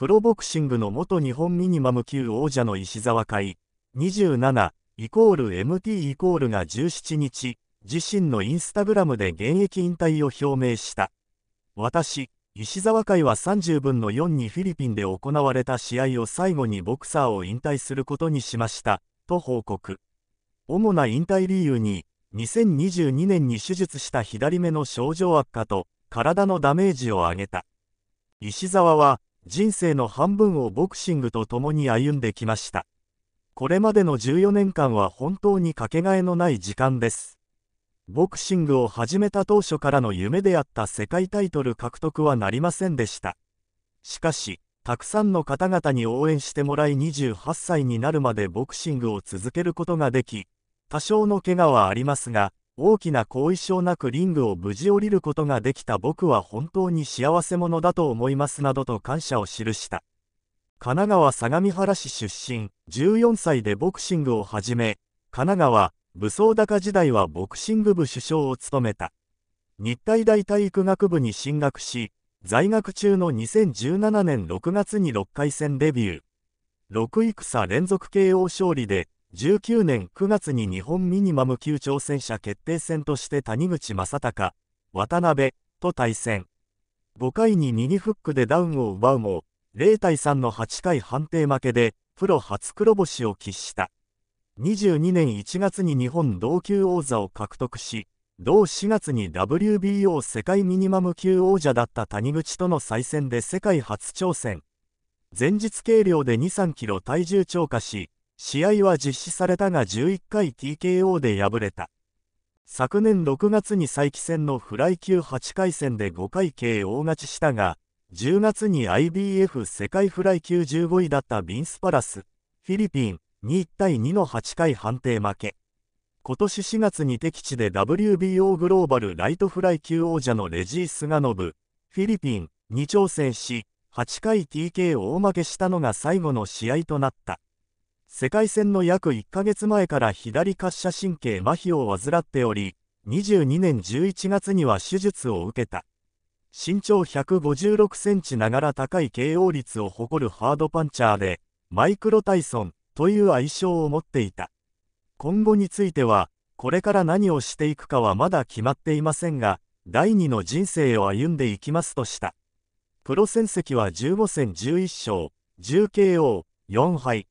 プロボクシングの元日本ミニマム級王者の石澤会27イコール MT イコールが17日、自身のインスタグラムで現役引退を表明した。私、石澤会は30分の4にフィリピンで行われた試合を最後にボクサーを引退することにしました、と報告。主な引退理由に、2022年に手術した左目の症状悪化と、体のダメージを上げた。石澤は、人生の半分をボクシングと共に歩んできました。これまでの14年間は本当にかけがえのない時間です。ボクシングを始めた当初からの夢であった世界タイトル獲得はなりませんでした。しかし、たくさんの方々に応援してもらい28歳になるまでボクシングを続けることができ、多少の怪我はありますが、大きな後遺症なくリングを無事降りることができた僕は本当に幸せ者だと思いますなどと感謝を記した神奈川相模原市出身14歳でボクシングを始め神奈川武装高時代はボクシング部主将を務めた日体大体育学部に進学し在学中の2017年6月に6回戦デビュー6戦連続 KO 勝利で19年9月に日本ミニマム級挑戦者決定戦として谷口正隆、渡辺と対戦。5回に右フックでダウンを奪うも、0対3の8回判定負けで、プロ初黒星を喫した。22年1月に日本同級王座を獲得し、同4月に WBO 世界ミニマム級王者だった谷口との再戦で世界初挑戦。前日計量で2、3キロ体重超過し、試合は実施されたが11回 TKO で敗れた。昨年6月に再起戦のフライ級8回戦で5回 KO 勝ちしたが、10月に IBF 世界フライ級15位だったビンスパラス、フィリピンに1対2の8回判定負け。今年4月に敵地で WBO グローバルライトフライ級王者のレジー・スガノブ、フィリピンに挑戦し、8回 TKO 負けしたのが最後の試合となった。世界戦の約1ヶ月前から左滑車神経麻痺を患っており、22年11月には手術を受けた。身長156センチながら高い KO 率を誇るハードパンチャーで、マイクロタイソンという愛称を持っていた。今後については、これから何をしていくかはまだ決まっていませんが、第二の人生を歩んでいきますとした。プロ戦績は15戦11勝、10KO、4敗。